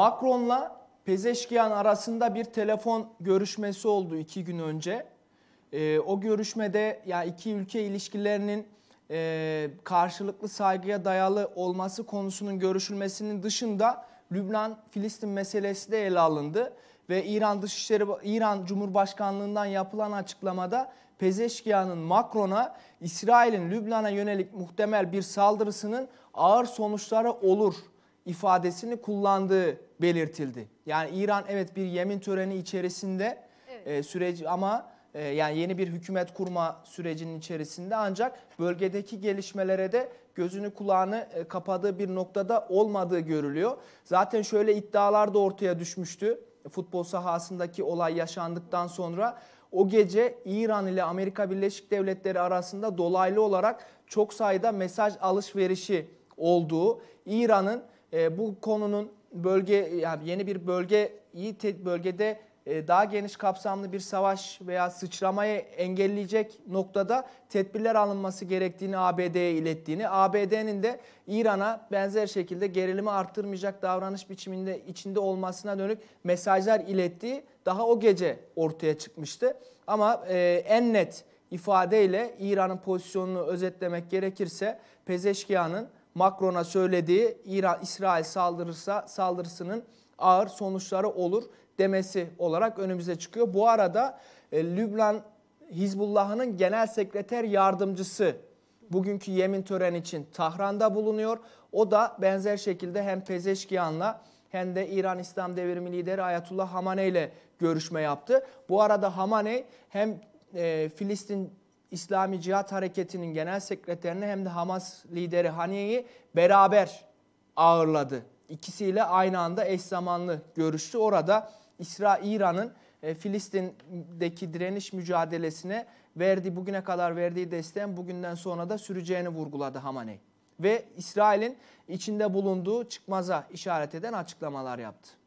Macron'la Pezeşkiyan arasında bir telefon görüşmesi oldu iki gün önce. E, o görüşmede ya yani iki ülke ilişkilerinin e, karşılıklı saygıya dayalı olması konusunun görüşülmesinin dışında Lübnan-Filistin meselesi de ele alındı ve İran Dışişleri İran Cumhurbaşkanlığından yapılan açıklamada Pezeşkiyan'ın Macron'a İsrail'in Lübnan'a yönelik muhtemel bir saldırısının ağır sonuçları olur ifadesini kullandığı belirtildi. Yani İran evet bir yemin töreni içerisinde evet. e, süreci ama e, yani yeni bir hükümet kurma sürecinin içerisinde ancak bölgedeki gelişmelere de gözünü kulağını e, kapadığı bir noktada olmadığı görülüyor. Zaten şöyle iddialar da ortaya düşmüştü. Futbol sahasındaki olay yaşandıktan sonra o gece İran ile Amerika Birleşik Devletleri arasında dolaylı olarak çok sayıda mesaj alışverişi olduğu, İran'ın e, bu konunun bölge yani yeni bir bölge iyi bölgede e, daha geniş kapsamlı bir savaş veya sıçramayı engelleyecek noktada tedbirler alınması gerektiğini ABD'ye ilettiğini, ABD'nin de İran'a benzer şekilde gerilimi arttırmayacak davranış biçiminde içinde olmasına dönük mesajlar ilettiği daha o gece ortaya çıkmıştı. Ama e, en net ifadeyle İran'ın pozisyonunu özetlemek gerekirse Pezeşkiyan'ın Macron'a söylediği İran, İsrail saldırırsa saldırısının ağır sonuçları olur demesi olarak önümüze çıkıyor. Bu arada e, Lübnan Hizbullah'ın genel sekreter yardımcısı bugünkü yemin töreni için Tahran'da bulunuyor. O da benzer şekilde hem Pezeşkiyan'la hem de İran İslam Devrimi lideri Ayatullah Hamaney ile görüşme yaptı. Bu arada Hamaney hem e, Filistin İslami Cihat Hareketi'nin genel sekreterini hem de Hamas lideri Haniye'yi beraber ağırladı. İkisiyle aynı anda eş zamanlı görüştü. Orada İsra İran'ın e, Filistin'deki direniş mücadelesine verdiği bugüne kadar verdiği desteğin bugünden sonra da süreceğini vurguladı Hamaney ve İsrail'in içinde bulunduğu çıkmaza işaret eden açıklamalar yaptı.